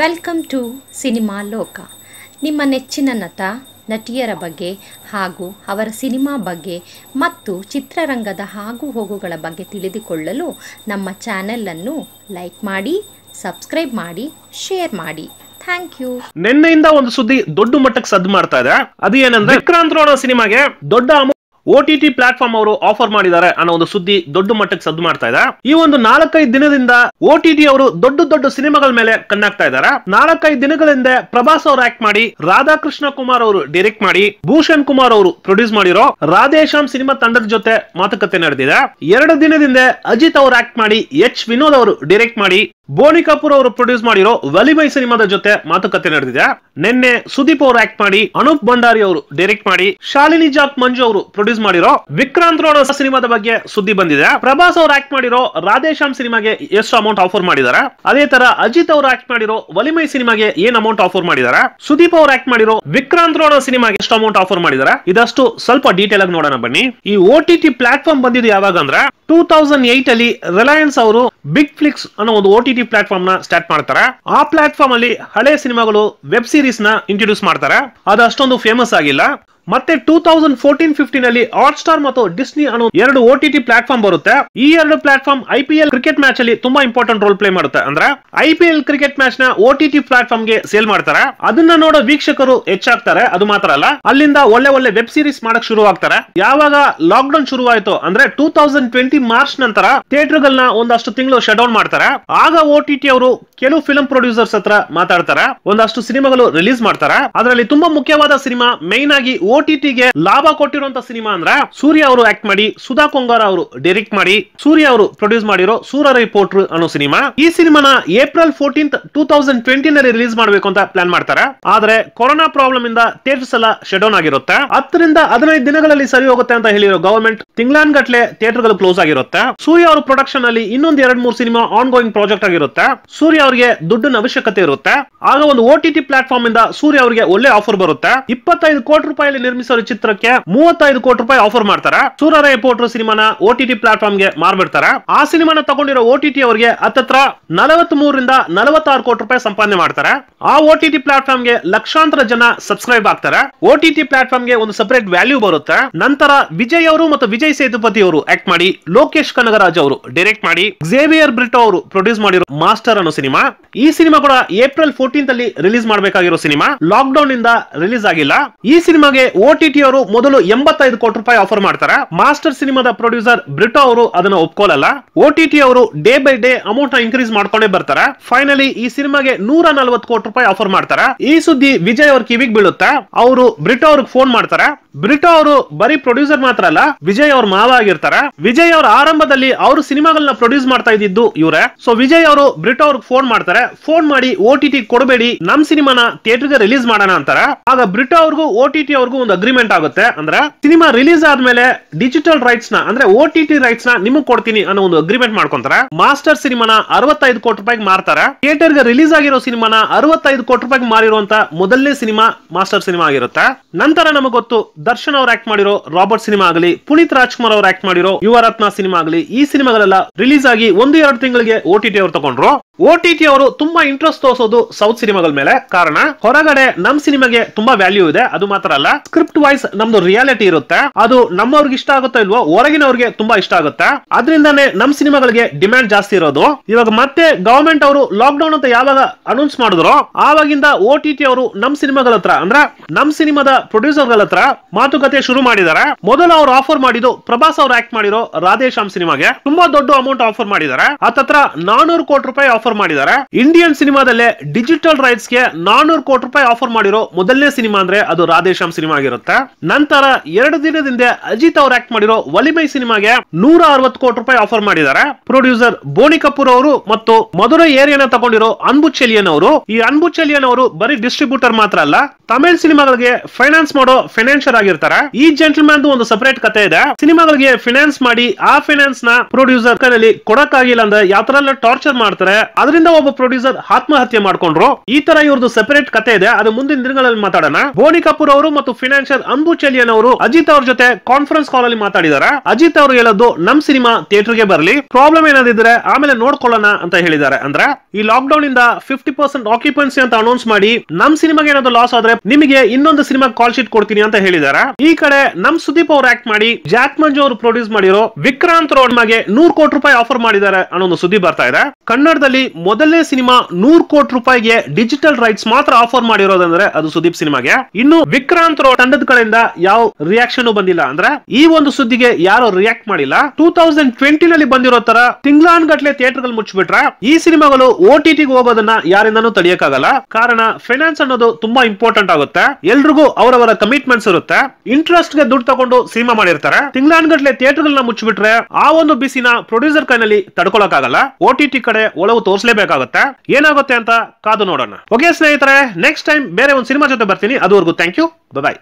welcome to cinema ಲೋಕ ನಿಮ್ಮ ನೆಚ್ಚಿನ ನಟ ನಟಿಯರ ಬಗ್ಗೆ ಹಾಗೂ ಅವರ ಸಿನಿಮಾ ಬಗ್ಗೆ ಮತ್ತು ಚಿತ್ರರಂಗದ ಹಾಗೂ ಹೋಗುಗಳ ಬಗ್ಗೆ ತಿಳಿದುಕೊಳ್ಳಲು ನಮ್ಮ ಅನ್ನು ಲೈಕ್ ಮಾಡಿ ಸಬ್ಸ್ಕ್ರೈಬ್ ಮಾಡಿ ಶೇರ್ ಮಾಡಿ ಥ್ಯಾಂಕ್ ಯು ನಿನ್ನೆಯಿಂದ ಒಂದು ಸುದ್ದಿ ದೊಡ್ಡ ಮಟ್ಟಕ್ಕೆ ಸದ್ದು ಮಾಡ್ತಾ ಇದೆ ಅದು ಏನಂದ್ರೆ ವಿಕ್ರಾಂತ್ ರೋಣ ಸಿನಿಮಾಗೆ ದೊಡ್ಡ ಓ ಟಿ ಟಿ ಪ್ಲಾಟ್ಫಾರ್ಮ್ ಅವರು ಆಫರ್ ಮಾಡಿದ್ದಾರೆ ಅನ್ನೋ ಒಂದು ಸುದ್ದಿ ದೊಡ್ಡ ಮಟ್ಟಕ್ಕೆ ಸದ್ದು ಮಾಡ್ತಾ ಇದೆ ಈ ಒಂದು ನಾಲ್ಕೈದು ದಿನದಿಂದ ಓ ಟಿ ಟಿ ಅವರು ದೊಡ್ಡ ದೊಡ್ಡ ಸಿನಿಮಾಗಳ ಮೇಲೆ ಕಣ್ಣಾಕ್ತಾ ಇದ್ದಾರೆ ನಾಲ್ಕೈದು ದಿನಗಳ ಹಿಂದೆ ಪ್ರಭಾಸ್ ಅವರು ಆಕ್ಟ್ ಮಾಡಿ ರಾಧಾಕೃಷ್ಣ ಕುಮಾರ್ ಅವರು ಡೈರೆಕ್ಟ್ ಮಾಡಿ ಭೂಷಣ್ ಕುಮಾರ್ ಅವರು ಪ್ರೊಡ್ಯೂಸ್ ಮಾಡಿರೋ ರಾಧೇಶ್ಯಾಮ್ ಸಿನಿಮಾ ತಂಡದ ಜೊತೆ ಮಾತುಕತೆ ನಡೆದಿದೆ ಎರಡು ದಿನದಿಂದ ಅಜಿತ್ ಅವರು ಆಕ್ಟ್ ಮಾಡಿ ಎಚ್ ವಿನೋದ್ ಅವರು ಡೈರೆಕ್ಟ್ ಮಾಡಿ ಬೋನಿ ಕಪೂರ್ ಅವರು ಪ್ರೊಡ್ಯೂಸ್ ಮಾಡಿರೋ ವಲಿಮೈ ಸಿನಿಮಾದ ಜೊತೆ ಮಾತುಕತೆ ನಡೆದಿದೆ ನಿನ್ನೆ ಸುದೀಪ್ ಅವರು ಆಕ್ಟ್ ಮಾಡಿ ಅನೂಪ್ ಭಂಡಾರಿ ಅವರು ಡೈರೆಕ್ಟ್ ಮಾಡಿ ಶಾಲಿನಿ ಜಾಕ್ ಮಂಜು ಅವರು ಪ್ರೊಡ್ಯೂಸ್ ಮಾಡಿರೋ ವಿಕ್ರಾಂತ್ ರೋಣ ಸಿನಿಮಾದ ಬಗ್ಗೆ ಸುದ್ದಿ ಬಂದಿದೆ ಪ್ರಭಾಸ್ ಅವರು ಆಕ್ಟ್ ಮಾಡಿರೋ ರಾಧೇಶ್ಯಾಮ್ ಸಿನಿಮಾಗೆ ಎಷ್ಟು ಅಮೌಂಟ್ ಆಫರ್ ಮಾಡಿದ್ದಾರೆ ಅದೇ ತರ ಅಜಿತ್ ಅವರು ಆಕ್ಟ್ ಮಾಡಿರೋ ವಲಿಮೈ ಸಿನಿಮಾಗೆ ಏನ್ ಅಮೌಂಟ್ ಆಫರ್ ಮಾಡಿದ್ದಾರೆ ಸುದೀಪ್ ಅವರು ಆಕ್ಟ್ ಮಾಡಿರೋ ವಿಕ್ರಾಂತ್ ರೋಣ ಸಿನಿಮಾಗೆ ಎಷ್ಟು ಅಮೌಂಟ್ ಆಫರ್ ಮಾಡಿದ್ದಾರೆ ಇದಷ್ಟು ಸ್ವಲ್ಪ ಡೀಟೇಲ್ ಆಗಿ ನೋಡೋಣ ಬನ್ನಿ ಈ ಓ ಪ್ಲಾಟ್ಫಾರ್ಮ್ ಬಂದಿದ್ದು ಯಾವಾಗ ಅಂದ್ರೆ ಟೂ ತೌಸಂಡ್ ಏಟ್ ಅಲ್ಲಿ ರಿಲಯನ್ಸ್ ಅವರು ಬಿಗ್ ಫ್ಲಿಕ್ಸ್ ಅನ್ನೋ ಒಂದು ಓಟಿ ಟಿ ಪ್ಲಾಟ್ಫಾರ್ಮ್ ನ ಸ್ಟಾರ್ಟ್ ಮಾಡ್ತಾರೆ ಆ ಪ್ಲಾಟ್ಫಾರ್ಮ್ ಅಲ್ಲಿ ಹಳೆ ಸಿನಿಮಾಗಳು ವೆಬ್ ಸೀರೀಸ್ ನ ಇಂಟ್ರೊಡ್ಯೂಸ್ ಮಾಡ್ತಾರೆ ಅದು ಅಷ್ಟೊಂದು ಫೇಮಸ್ ಆಗಿಲ್ಲ ಮತ್ತೆ ಟೂ ತೌಸಂಡ್ ಫೋರ್ಟೀನ್ ಫಿಫ್ಟೀನ್ ಅಲ್ಲಿ ಹಾಟ್ ಸ್ಟಾರ್ ಮತ್ತು ಡಿಸ್ನಿ ಅನ್ನೋ ಎರಡು ಓ ಟಿ ಪ್ಲಾಟ್ಫಾರ್ಮ್ ಬರುತ್ತೆ ಈ ಎರಡು platform I P cricket match ಅಲ್ಲಿ ತುಂಬಾ ಇಂಪಾರ್ಟೆಂಟ್ ರೋಲ್ ಪ್ಲೇ ಮಾಡುತ್ತೆ ಅಂದ್ರೆ ಐಪಿಎಲ್ ಕ್ರಿಕೆಟ್ ಮ್ಯಾಚ್ ನ ಓ ಟಿ ಟಿ ಪ್ಲಾಟ್ಫಾರ್ಮ್ ಗೆ ಸೇಲ್ ಮಾಡ್ತಾರೆ ಅದನ್ನ ನೋಡೋ ವೀಕ್ಷಕರು ಹೆಚ್ಚಾಗ್ತಾರೆ ಅದು ಮಾತ್ರ ಅಲ್ಲ ಅಲ್ಲಿಂದ ಒಳ್ಳೆ ಒಳ್ಳೆ ವೆಬ್ ಸೀರೀಸ್ ಮಾಡಕ್ ಶುರು ಆಗ್ತಾರೆ ಯಾವಾಗ ಲಾಕ್ಡೌನ್ ಡೌನ್ ಶುರು ಆಯ್ತು ಅಂದ್ರೆ ಟೂ ತೌಸಂಡ್ ಟ್ವೆಂಟಿ ಮಾರ್ಚ್ ನಂತರ ಥಿಯೇಟರ್ ಗಳನ್ನ ಒಂದಷ್ಟು ತಿಂಗಳು ಶಟ್ ಡೌನ್ ಮಾಡ್ತಾರೆ ಆಗ ಓ ಅವರು ಕೆಲವು ಫಿಲಂ ಪ್ರೊಡ್ಯೂಸರ್ಸ್ ಹತ್ರ ಮಾತಾಡ್ತಾರೆ ಒಂದಷ್ಟು ಸಿನಿಮಾಗಳು ರಿಲೀಸ್ ಮಾಡ್ತಾರೆ ಅದರಲ್ಲಿ ತುಂಬಾ ಮುಖ್ಯವಾದ ಸಿನಿಮಾ ಮೇನ್ ಆಗಿ ಓ ಟಿಗೆ ಲಾಭ ಕೊಟ್ಟಿರುವಂತ ಸಿನಿಮಾ ಅಂದ್ರೆ ಸೂರ್ಯ ಅವರು ಆಕ್ಟ್ ಮಾಡಿ ಸುಧಾ ಕೊಂಗಾರ ಅವರು ಡೈರೆಕ್ಟ್ ಮಾಡಿ ಸೂರ್ಯ ಅವರು ಪ್ರೊಡ್ಯೂಸ್ ಮಾಡಿರೋ ಸೂರ ರಿಪೋರ್ಟ್ ಅನ್ನೋ ಸಿನಿಮಾ ಈ ಸಿನಿಮಾನ April fourteen two thousand twenty ನಲ್ಲಿ ರಿಲೀಸ್ ಮಾಡಬೇಕು ಅಂತ ಪ್ಲಾನ್ ಮಾಡ್ತಾರೆ ಆದ್ರೆ ಕೊರೋನಾ ಪ್ರಾಬ್ಲಮ್ ಇಂದ ಥಿಯೇಟರ್ಸ್ ಎಲ್ಲ ಶೆಡೌನ್ ಆಗಿರುತ್ತೆ ಹತ್ತರಿಂದ ಹದಿನೈದು ದಿನಗಳಲ್ಲಿ ಸರಿ ಹೋಗುತ್ತೆ ಅಂತ ಹೇಳಿರೋ ಗವರ್ಮೆಂಟ್ ತಿಂಗಳಾನ್ ಗಟ್ಲೆ ಥಿಯೇಟರ್ ಗಳು ಕ್ಲೋಸ್ ಆಗಿರುತ್ತೆ ಸೂರ್ಯ ಅವರು ಪ್ರೊಡಕ್ಷನ್ ಅಲ್ಲಿ ಇನ್ನೊಂದು ಎರಡ್ ಮೂರು ಸಿನಿಮಾ ಆನ್ ಗೋಯಿಂಗ್ ಪ್ರಾಜೆಕ್ಟ್ ಆಗಿರುತ್ತೆ ಸೂರ್ಯ ಅವರಿಗೆ ದುಡ್ಡಿನ ಅವಶ್ಯಕತೆ ಇರುತ್ತೆ ಆಗ ಒಂದು ಓಟಿಟಿ ಪ್ಲಾಟ್ಫಾರ್ಮ್ ಇಂದ ಸೂರ್ಯ ಅವರಿಗೆ ಒಳ್ಳೆ ಆಫರ್ ಬರುತ್ತೆ ಇಪ್ಪತ್ತೈದು ಕೋಟಿ ರೂಪಾಯಿ ನಿರ್ಮಿಸೋ ಚಿತ್ರಕ್ಕೆ ಮೂವತ್ತೈದು ಕೋಟಿ ರೂಪಾಯಿ ಆಫರ್ ಮಾಡ್ತಾರ ಸೂರ್ಯ ಪೋಟ್ರ ಸಿನಿಮಾನ ಓಟಿಟಿ ಪ್ಲಾಟ್ಫಾರ್ಮ್ ಗೆ ಮಾರ್ಬಿಡ್ತಾರ ಆ ಸಿನಿಮಾನ ತಗೊಂಡಿರೋ ಓಟಿಟಿ ಅವರಿಗೆ ಅತ್ತತ್ರ ನಲವತ್ ಮೂರರಿಂದ ನಲವತ್ತಾರು ಕೋಟಿ ರೂಪಾಯಿ ಸಂಪಾದನೆ ಮಾಡ್ತಾರೆ ಆ ಓಟಿಟಿ ಪ್ಲಾಟ್ಫಾರ್ಮ್ ಗೆ ಲಕ್ಷಾಂತರ ಜನ ಸಬ್ಸ್ಕ್ರೈಬ್ ಆಗ್ತಾರೆ ಓಟಿಟಿ ಪ್ಲಾಟ್ಫಾರ್ಮ್ ಗೆ ಒಂದು ಸಪರೇಟ್ ವ್ಯಾಲ್ಯೂ ಬರುತ್ತೆ ನಂತರ ವಿಜಯ್ ಅವರು ಮತ್ತು ವಿಜಯ್ ಸೇತುಪತಿ ಅವರು ಆಕ್ಟ್ ಮಾಡಿ ಲೋಕೇಶ್ ಕನಗರಾಜ್ ಅವರು ಡೈರೆಕ್ಟ್ ಮಾಡಿ ಜೇವಿಯರ್ ಬ್ರಿಟೋ ಅವರು ಪ್ರೊಡ್ಯೂಸ್ ಮಾಡಿರೋ ಮಾಸ್ಟರ್ ಅನ್ನೋ ಸಿನಿಮಾ ಈ ಸಿನಿಮಾ ಕೂಡ ಏಪ್ರಿಲ್ ಫೋರ್ಟೀನ್ ಅಲ್ಲಿ ರಿಲೀಸ್ ಮಾಡಬೇಕಾಗಿರೋ ಸಿನಿಮಾ ಲಾಕ್ ಡೌನ್ ಇಂದ ರಿಲೀಸ್ ಆಗಿಲ್ಲ ಈ ಸಿನಿಮಾಗೆ ಓ ಟಿ ಟಿ ಅವರು ಮೊದಲು ಎಂಬತ್ತೈದು ಕೋಟಿ ರೂಪಾಯಿ ಆಫರ್ ಮಾಡ್ತಾರೆ ಮಾಸ್ಟರ್ ಸಿನಿಮಾದ ಪ್ರೊಡ್ಯೂಸರ್ ಬ್ರಿಟೋ ಅವರು ಅದನ್ನ ಒಪ್ಕೊಳ್ಳಲ್ಲ ಓ ಟಿ ಟಿ ಅವರು day by day amount increase ಮಾಡ್ಕೊಂಡೇ ಬರ್ತಾರೆ ಫೈನಲಿ ಈ ಸಿನಿಮಾಗೆ ನೂರ ನಲ್ವತ್ತು ಕೋಟಿ ರೂಪಾಯಿ ಆಫರ್ ಮಾಡ್ತಾರೆ ಈ ಸುದ್ದಿ ವಿಜಯ್ ಅವ್ರ ಕಿವಿಗೆ ಬೀಳುತ್ತೆ ಅವರು ಬ್ರಿಟೋ ಅವ್ರಿಗೆ ಫೋನ್ ಮಾಡ್ತಾರೆ ಬ್ರಿಟೋ ಅವರು ಬರೀ ಪ್ರೊಡ್ಯೂಸರ್ ಮಾತ್ರ ಅಲ್ಲ ವಿಜಯ್ ಅವ್ರ ಮಾವ ಆಗಿರ್ತಾರೆ ವಿಜಯ್ ಅವರ ಆರಂಭದಲ್ಲಿ ಅವರು ಸಿನಿಮಾಗಳನ್ನ ಪ್ರೊಡ್ಯೂಸ್ ಮಾಡ್ತಾ ಇದ್ದಿದ್ದು ಇವರೇ ಸೊ ವಿಜಯ್ ಅವರು ಬ್ರಿಟೋ ಅವ್ರಿಗೆ ಫೋನ್ ಮಾಡ್ತಾರೆ ಫೋನ್ ಮಾಡಿ ಓ ಟಿ ಟಿ ಕೊಡಬೇಡಿ ನಮ್ ಸಿನಿಮಾನ ಗೆ ರಿಲೀಸ್ ಮಾಡೋಣ ಅಂತಾರೆ ಆಗ ಬ್ರಿಟೋ ಅವ್ರಿಗೂ ಓ ಟಿ ಟಿ ಅವ್ರಿಗೂ ಒಂದು ಅಗ್ರಿಮೆಂಟ್ ಆಗುತ್ತೆ ಅಂದ್ರೆ ಸಿನಿಮಾ ರಿಲೀಸ್ ಆದ್ಮೇಲೆ ಡಿಜಿಟಲ್ ರೈಟ್ಸ್ ನ ಅಂದ್ರೆ ಓ ಟಿ ಟಿ ರೈಟ್ಸ್ ನ ನಿಮಗ್ ಕೊಡ್ತೀನಿ ಅನ್ನೋ ಒಂದು ಅಗ್ರಿಮೆಂಟ್ ಮಾಡ್ಕೊಂತಾರೆ ಮಾಸ್ಟರ್ ಸಿನಿಮಾನ ಅರವತ್ತೈದು ಕೋಟಿ ರೂಪಾಯಿಗೆ ಮಾರ್ತಾರೆ ಥಿಯೇಟರ್ ಗೆ ರಿಲೀಸ್ ಆಗಿರೋ ಸಿನಿಮಾನ ಅರವತ್ತೈದು ಕೋಟಿ ರೂಪಾಯಿಗೆ ಮಾರಿರುವಂತ ಮೊದಲನೇ ಸಿನಿಮಾ ಮಾಸ್ಟರ್ ಸಿನಿಮಾ ಆಗಿರುತ್ತೆ ನಂತರ ನಮಗೆ ಗೊತ್ತು ದರ್ಶನ್ ಅವ್ರು ಆಕ್ಟ್ ಮಾಡಿರೋ ರಾಬರ್ಟ್ ಸಿನಿಮಾ ಆಗಲಿ ಪುನೀತ್ ರಾಜ್ಕುಮಾರ್ ಅವ್ರು ಆಕ್ಟ್ ಮಾಡಿರೋ ಯುವರತ್ನ ಸಿನಿಮಾ ಆಗಲಿ ಈ ಸಿನಿಮಾಗಳೆಲ್ಲ ರಿಲೀಸ್ ಆಗಿ ಒಂದು ಎರಡು ತಿಂಗಳಿಗೆ ಓ ಟಿ ಟಿ ಅವ್ರು ತಗೊಂಡ್ರು ಓ ಟಿ ಟಿ ಅವರು ತುಂಬಾ ಇಂಟ್ರೆಸ್ಟ್ ತೋರಿಸೋದು ಸೌತ್ ಸಿನಿಮಾಗಳ ಮೇಲೆ ಕಾರಣ ಹೊರಗಡೆ ನಮ್ ಸಿನಿಮಾಗೆ ತುಂಬಾ ವ್ಯಾಲ್ಯೂ ಇದೆ ಅದು ಮಾತ್ರ ಅಲ್ಲ ಸ್ಕ್ರಿಪ್ಟ್ ವೈಸ್ ನಮ್ದು ರಿಯಾಲಿಟಿ ಇರುತ್ತೆ ಅದು ನಮ್ಮವ್ರಿಗೆ ಇಷ್ಟ ಆಗುತ್ತಾ ಇಲ್ವೋ ಹೊರಗಿನವ್ರಿಗೆ ತುಂಬಾ ಇಷ್ಟ ಆಗುತ್ತೆ ಅದರಿಂದಾನೇ ನಮ್ ಸಿನಿಮಾಗಳಿಗೆ ಡಿಮ್ಯಾಂಡ್ ಜಾಸ್ತಿ ಇರೋದು ಇವಾಗ ಮತ್ತೆ ಗವರ್ಮೆಂಟ್ ಅವರು ಲಾಕ್ ಡೌನ್ ಅಂತ ಯಾವಾಗ ಅನೌನ್ಸ್ ಮಾಡಿದ್ರು ಆವಾಗಿಂದ ಓ ಟಿ ಟಿ ಅವರು ನಮ್ ಸಿನಿಮಾಗಳ ಹತ್ರ ಅಂದ್ರೆ ನಮ್ ಸಿನಿಮಾದ ಪ್ರೊಡ್ಯೂಸರ್ಗಳ ಹತ್ರ ಮಾತುಕತೆ ಶುರು ಮಾಡಿದ್ದಾರೆ ಮೊದಲು ಅವ್ರು ಆಫರ್ ಮಾಡಿದ್ದು ಪ್ರಭಾಸ್ ಅವ್ರು ಆಕ್ಟ್ ಮಾಡಿರೋ ರಾಧೇಶ್ಯಾಮ್ ಸಿನಿಮಾಗೆ ತುಂಬಾ ದೊಡ್ಡ ಅಮೌಂಟ್ ಆಫರ್ ಮಾಡಿದ್ದಾರೆ ಆತತ್ರ ನಾನೂರು ಕೋಟಿ ರೂಪಾಯಿ ಆಫರ್ ಮಾಡಿದ್ದಾರೆ ಇಂಡಿಯನ್ ಸಿನಿಮಾದಲ್ಲೇ ಡಿಜಿಟಲ್ ರೈಟ್ಸ್ ಗೆ ನಾನೂರು ಕೋಟಿ ರೂಪಾಯಿ ಆಫರ್ ಮಾಡಿರೋ ಮೊದಲನೇ ಸಿನಿಮಾ ಅಂದ್ರೆ ಅದು ರಾಧೇಶ್ಯಾಮ್ ಸಿನಿಮಾ ಆಗಿರುತ್ತೆ ನಂತರ ಎರಡು ದಿನದಿಂದ ಅಜಿತ್ ಅವರು ಆಕ್ಟ್ ಮಾಡಿರೋ ವಲಿಮೈ ಸಿನಿಮಾಗೆ ನೂರ ಅರವತ್ತು ಕೋಟಿ ರೂಪಾಯಿ ಆಫರ್ ಮಾಡಿದ್ದಾರೆ ಪ್ರೊಡ್ಯೂಸರ್ ಬೋನಿ ಕಪೂರ್ ಅವರು ಮತ್ತು ಮಧುರೈ ಏರಿಯಾನ ತಗೊಂಡಿರೋ ಅನ್ಬು ಚೆಲಿಯನ್ ಅವರು ಈ ಅನ್ಬು ಚೆಲಿಯನ್ ಅವರು ಬರೀ ಡಿಸ್ಟ್ರಿಬ್ಯೂಟರ್ ಮಾತ್ರ ಅಲ್ಲ ತಮಿಳ್ ಸಿನಿಮಾಗಳಿಗೆ ಫೈನಾನ್ಸ್ ಮಾಡೋ ಫೈನಾನ್ಷಿಯರ್ ಆಗಿರ್ತಾರೆ ಈ ದು ಒಂದು ಸಪರೇಟ್ ಕತೆ ಇದೆ ಸಿನಿಮಾಗಳಿಗೆ ಫೈನಾನ್ಸ್ ಮಾಡಿ ಆ ಫೈನಾನ್ಸ್ ನ ಪ್ರೊಡ್ಯೂಸರ್ ಕೊಡಕ್ಕಾಗಿಲ್ಲ ಅಂದ್ರೆ ಯಾವ ಟಾರ್ಚರ್ ಮಾಡ್ತಾರೆ ಅದರಿಂದ ಒಬ್ಬ ಪ್ರೊಡ್ಯೂಸರ್ ಆತ್ಮಹತ್ಯೆ ಮಾಡ್ಕೊಂಡ್ರು ಈ ತರ ಇವ್ರದ್ದು ಸೆಪರೇಟ್ ಕತೆ ಇದೆ ಅದು ಮುಂದಿನ ದಿನಗಳಲ್ಲಿ ಮಾತಾಡೋಣ ಬೋನಿ ಕಪೂರ್ ಅವರು ಮತ್ತು ಫಿನಾನ್ಷಿಯರ್ ಅಂಬು ಚೆಲಿಯನ್ ಅವರು ಅಜಿತ್ ಅವ್ರ ಜೊತೆ ಕಾನ್ಫರೆನ್ಸ್ ಕಾಲ್ ಅಲ್ಲಿ ಮಾತಾಡಿದಾರೆ ಅಜಿತ್ ಅವರು ಹೇಳೋದು ನಮ್ ಸಿನಿಮಾ ಥಿಯೇಟರ್ ಗೆ ಬರಲಿ ಪ್ರಾಬ್ಲಮ್ ಏನಾದಿದ್ರೆ ಆಮೇಲೆ ನೋಡ್ಕೊಳ್ಳೋಣ ಅಂತ ಹೇಳಿದ್ದಾರೆ ಅಂದ್ರೆ ಈ ಲಾಕ್ ಡೌನ್ ಇಂದ ಫಿಫ್ಟಿ ಪರ್ಸೆಂಟ್ ಆಕ್ಯುಪೆನ್ಸಿ ಅಂತ ಅನೌನ್ಸ್ ಮಾಡಿ ನಮ್ ಸಿನಿಮಾಗೆ ಏನಾದ್ರು ಲಾಸ್ ಆದ್ರೆ ನಿಮಗೆ ಇನ್ನೊಂದು ಸಿನಿಮಾ ಕಾಲ್ ಶೀಟ್ ಕೊಡ್ತೀನಿ ಅಂತ ಹೇಳಿದ್ದಾರೆ ಈ ಕಡೆ ನಮ್ ಸುದೀಪ್ ಅವರು ಆಕ್ಟ್ ಮಾಡಿ ಜಾಕ್ ಮಂಜು ಅವರು ಪ್ರೊಡ್ಯೂಸ್ ಮಾಡಿರೋ ವಿಕ್ರಾಂತ್ ರೋಡ್ ನೂರ್ ಕೋಟಿ ರೂಪಾಯಿ ಆಫರ್ ಮಾಡಿದ್ದಾರೆ ಅನ್ನೋ ಒಂದು ಸುದ್ದಿ ಬರ್ತಾ ಇದೆ ಕನ್ನಡದಲ್ಲಿ ಮೊದಲನೇ ಸಿನಿಮಾ ನೂರ್ ಕೋಟಿ ರೂಪಾಯಿಗೆ ಡಿಜಿಟಲ್ ರೈಟ್ಸ್ ಮಾತ್ರ ಆಫರ್ ಮಾಡಿರೋದಂದ್ರೆ ಅದು ಸುದೀಪ್ ಸಿನಿಮಾಗೆ ಇನ್ನು ವಿಕ್ರಾಂತ್ ರೋ ತಂಡದ ಕಡೆಯಿಂದ ಯಾವ ರಿಯಾಕ್ಷನ್ ಬಂದಿಲ್ಲ ಅಂದ್ರೆ ಈ ಒಂದು ಸುದ್ದಿಗೆ ಯಾರು ರಿಯಾಕ್ಟ್ ಮಾಡಿಲ್ಲ ಟೂ ತೌಸಂಡ್ ಟ್ವೆಂಟಿ ನಲ್ಲಿ ಬಂದಿರೋ ತರ ತಿಂಗ್ಲಾನ್ ಗಟ್ಲೆ ಥಿಯೇಟರ್ ಗಳು ಮುಚ್ಚಿಬಿಟ್ರೆ ಈ ಸಿನಿಮಾಗಳು ಗೆ ಹೋಗೋದನ್ನ ಯಾರಿಂದಾನು ತಡೆಯಕ್ಕಾಗಲ್ಲ ಕಾರಣ ಫೈನಾನ್ಸ್ ಅನ್ನೋದು ತುಂಬಾ ಇಂಪಾರ್ಟೆಂಟ್ ಆಗುತ್ತೆ ಎಲ್ರಿಗೂ ಅವರವರ ಕಮಿಟ್ಮೆಂಟ್ಸ್ ಇರುತ್ತೆ ಇಂಟ್ರೆಸ್ಟ್ ಗೆ ದುಡ್ಡು ತಗೊಂಡು ಸಿನಿಮಾ ಮಾಡಿರ್ತಾರೆ ತಿಂಗ್ಲಾನ್ ಗಟ್ಲೆ ಥಿಯೇಟರ್ ಗಳನ್ನ ಮುಚ್ಚಿಬಿಟ್ರೆ ಆ ಒಂದು ಬಿಸಿನ ಪ್ರೊಡ್ಯೂಸರ್ ಕೈನಲ್ಲಿ ತಡ್ಕೊಳಕ್ಕಾಗಲ್ಲ ಓಟಿಟಿ ಕಡೆ ಒಳವು ತೋರಿಸಲೇಬೇಕಾಗುತ್ತೆ ಏನಾಗುತ್ತೆ ಅಂತ ಕಾದು ನೋಡೋಣ ಓಕೆ ಸ್ನೇಹಿತರೆ ನೆಕ್ಸ್ಟ್ ಟೈಮ್ ಬೇರೆ ಒಂದು ಸಿನಿಮಾ ಜೊತೆ ಬರ್ತೀನಿ ಅದುವರೆಗೂ ಥ್ಯಾಂಕ್ ಯು ಬಾಯ್